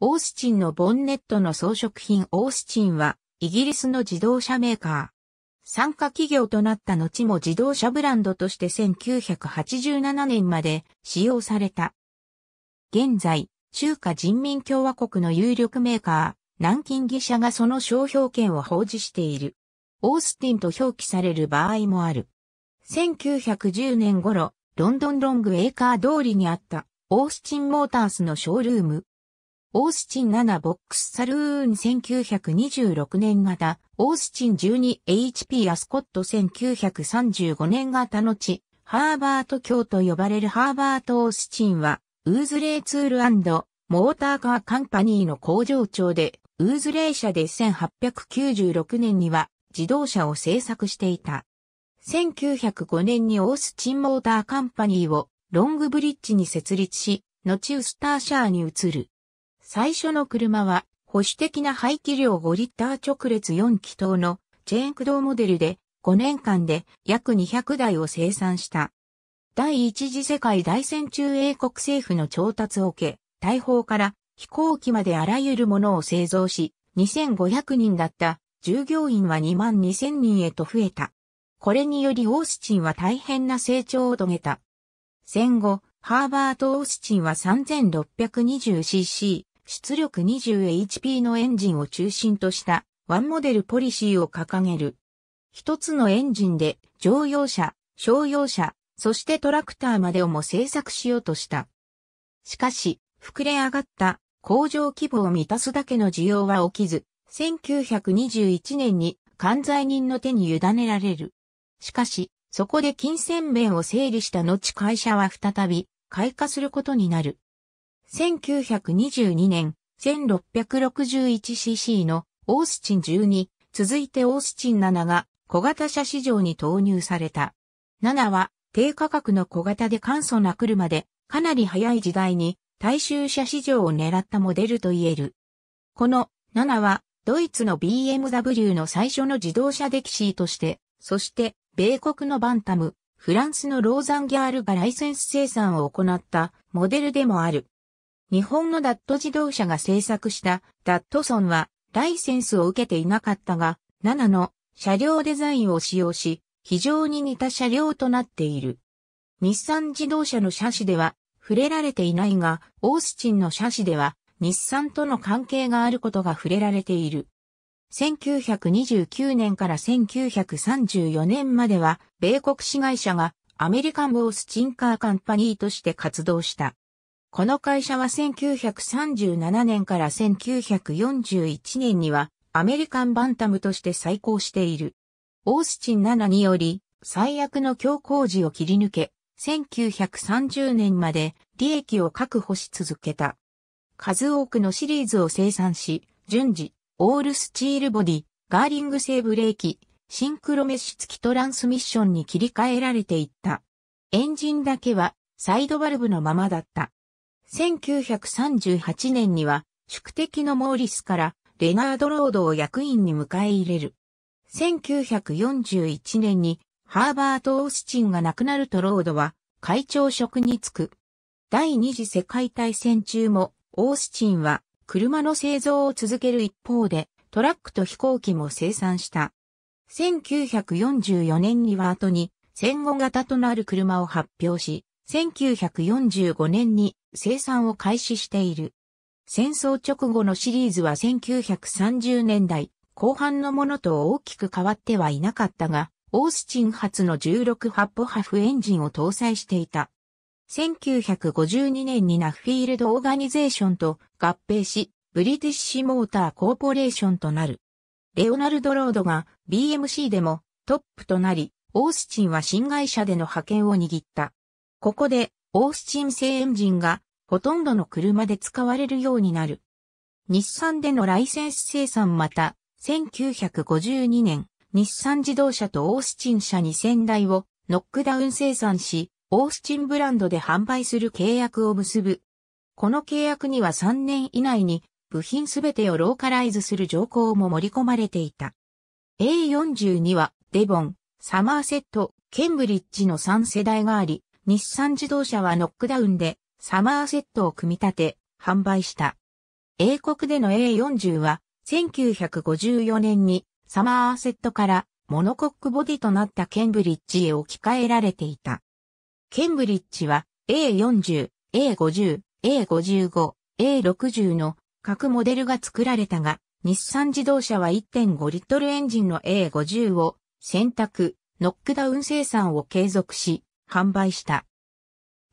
オースチンのボンネットの装飾品オースチンは、イギリスの自動車メーカー。参加企業となった後も自動車ブランドとして1987年まで使用された。現在、中華人民共和国の有力メーカー、南京義社がその商標権を保持している。オースティンと表記される場合もある。1910年頃、ロンドンロングエーカー通りにあった、オースチンモータースのショールーム、オースチン7ボックスサルーン1926年型、オースチン 12HP アスコット1935年型の地、ハーバート卿と呼ばれるハーバート・オースチンは、ウーズレーツールモーターカーカンパニーの工場長で、ウーズレー社で1896年には自動車を製作していた。1905年にオースチンモーターカンパニーをロングブリッジに設立し、後ウスターシャーに移る。最初の車は、保守的な排気量5リッター直列4気筒のチェーン駆動モデルで5年間で約200台を生産した。第一次世界大戦中英国政府の調達を受け、大砲から飛行機まであらゆるものを製造し、2500人だった従業員は2万2000人へと増えた。これによりオースチンは大変な成長を遂げた。戦後、ハーバート・オースチンは 3620cc、出力 20HP のエンジンを中心としたワンモデルポリシーを掲げる。一つのエンジンで乗用車、商用車、そしてトラクターまでをも製作しようとした。しかし、膨れ上がった工場規模を満たすだけの需要は起きず、1921年に関西人の手に委ねられる。しかし、そこで金銭面を整理した後会社は再び、開花することになる。1922年 1661cc のオースチン12、続いてオースチン7が小型車市場に投入された。7は低価格の小型で簡素な車でかなり早い時代に大衆車市場を狙ったモデルと言える。この7はドイツの BMW の最初の自動車デキシーとして、そして米国のバンタム、フランスのローザンギャールがライセンス生産を行ったモデルでもある。日本のダット自動車が製作したダットソンはライセンスを受けていなかったが、7の車両デザインを使用し、非常に似た車両となっている。日産自動車の車種では触れられていないが、オースチンの車種では日産との関係があることが触れられている。1929年から1934年までは、米国市会社がアメリカン・ボースチンカーカンパニーとして活動した。この会社は1937年から1941年にはアメリカンバンタムとして再興している。オースチン7により最悪の強行時を切り抜け、1930年まで利益を確保し続けた。数多くのシリーズを生産し、順次、オールスチールボディ、ガーリング製ブレーキ、シンクロメッシュ付きトランスミッションに切り替えられていった。エンジンだけはサイドバルブのままだった。1938年には、宿敵のモーリスからレナード・ロードを役員に迎え入れる。1941年にハーバート・オースチンが亡くなるとロードは会長職に就く。第二次世界大戦中もオースチンは車の製造を続ける一方でトラックと飛行機も生産した。1944年には後に戦後型となる車を発表し、1945年に生産を開始している。戦争直後のシリーズは1930年代後半のものと大きく変わってはいなかったが、オースチン発の16発歩フエンジンを搭載していた。1952年にナフフィールド・オーガニゼーションと合併し、ブリティッシュ・モーター・コーポレーションとなる。レオナルド・ロードが BMC でもトップとなり、オースチンは新会社での派遣を握った。ここでオースチン製エンジンがほとんどの車で使われるようになる。日産でのライセンス生産また、1952年、日産自動車とオースチン車2000台をノックダウン生産し、オースチンブランドで販売する契約を結ぶ。この契約には3年以内に部品すべてをローカライズする条項も盛り込まれていた。A42 はデボン、サマーセット、ケンブリッジの3世代があり、日産自動車はノックダウンでサマーセットを組み立て、販売した。英国での A40 は、1954年にサマーセットからモノコックボディとなったケンブリッジへ置き換えられていた。ケンブリッジは A40、A50、A55、A60 の各モデルが作られたが、日産自動車は1.5リットルエンジンの A50 を選択、ノックダウン生産を継続し、販売した。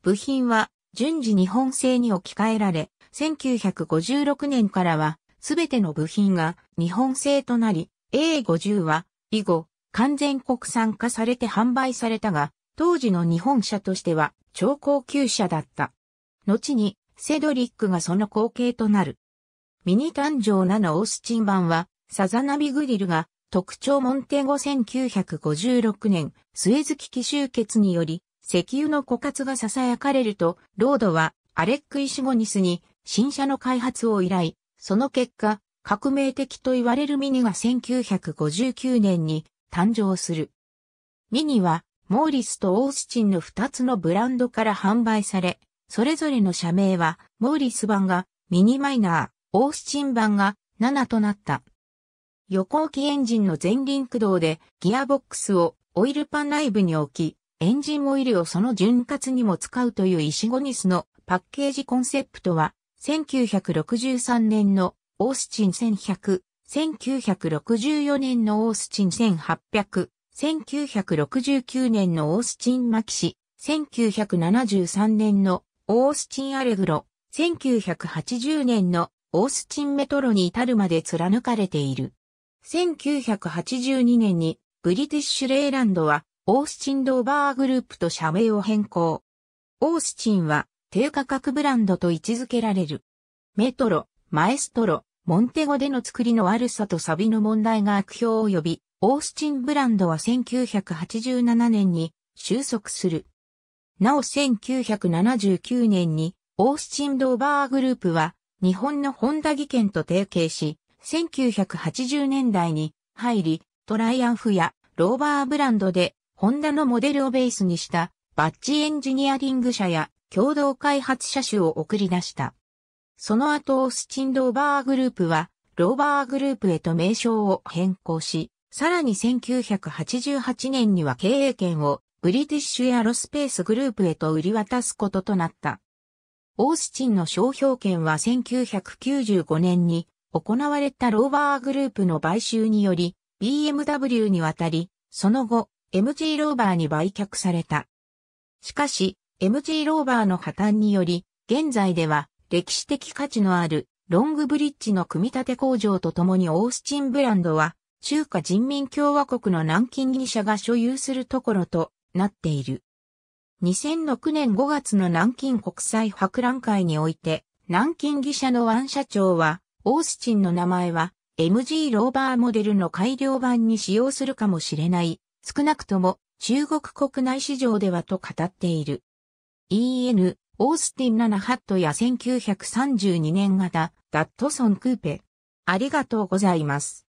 部品は順次日本製に置き換えられ、1956年からはすべての部品が日本製となり、A50 は以後完全国産化されて販売されたが、当時の日本車としては超高級車だった。後にセドリックがその後継となる。ミニ誕生7オースチン版はサザナビグリルが特徴モンテゴ1956年、末月期集結により、石油の枯渇が囁かれると、ロードはアレック・イシゴニスに新車の開発を依頼。その結果、革命的と言われるミニが1959年に誕生する。ミニは、モーリスとオースチンの2つのブランドから販売され、それぞれの社名は、モーリス版がミニマイナー、オースチン版が7となった。横置きエンジンの前輪駆動でギアボックスをオイルパン内部に置き、エンジンオイルをその潤滑にも使うというイシゴニスのパッケージコンセプトは、1963年のオースチン1100、1964年のオースチン1800、1969年のオースチンマキシ、1973年のオースチンアレグロ、1980年のオースチンメトロに至るまで貫かれている。1982年にブリティッシュレーランドはオースチンドーバーグループと社名を変更。オースチンは低価格ブランドと位置づけられる。メトロ、マエストロ、モンテゴでの作りの悪さとサビの問題が悪評を呼び、オースチンブランドは1987年に収束する。なお1979年にオースチンドーバーグループは日本のホンダ技研と提携し、1980年代に入り、トライアンフやローバーブランドでホンダのモデルをベースにしたバッジエンジニアリング社や共同開発車種を送り出した。その後オースチン・ローバーグループは、ローバーグループへと名称を変更し、さらに1988年には経営権をブリティッシュエアロスペースグループへと売り渡すこととなった。オースチンの商標権は1995年に行われたローバーグループの買収により BMW に渡り、その後 MG ローバーに売却された。しかし、MG ローバーの破綻により、現在では歴史的価値のあるロングブリッジの組み立て工場とともにオースチンブランドは中華人民共和国の南京議社が所有するところとなっている。2006年5月の南京国際博覧会において、南京技社のワン社長は、オースチンの名前は、MG ローバーモデルの改良版に使用するかもしれない、少なくとも中国国内市場ではと語っている。EN、オースティン7ハットや1932年型、ダットソンクーペ。ありがとうございます。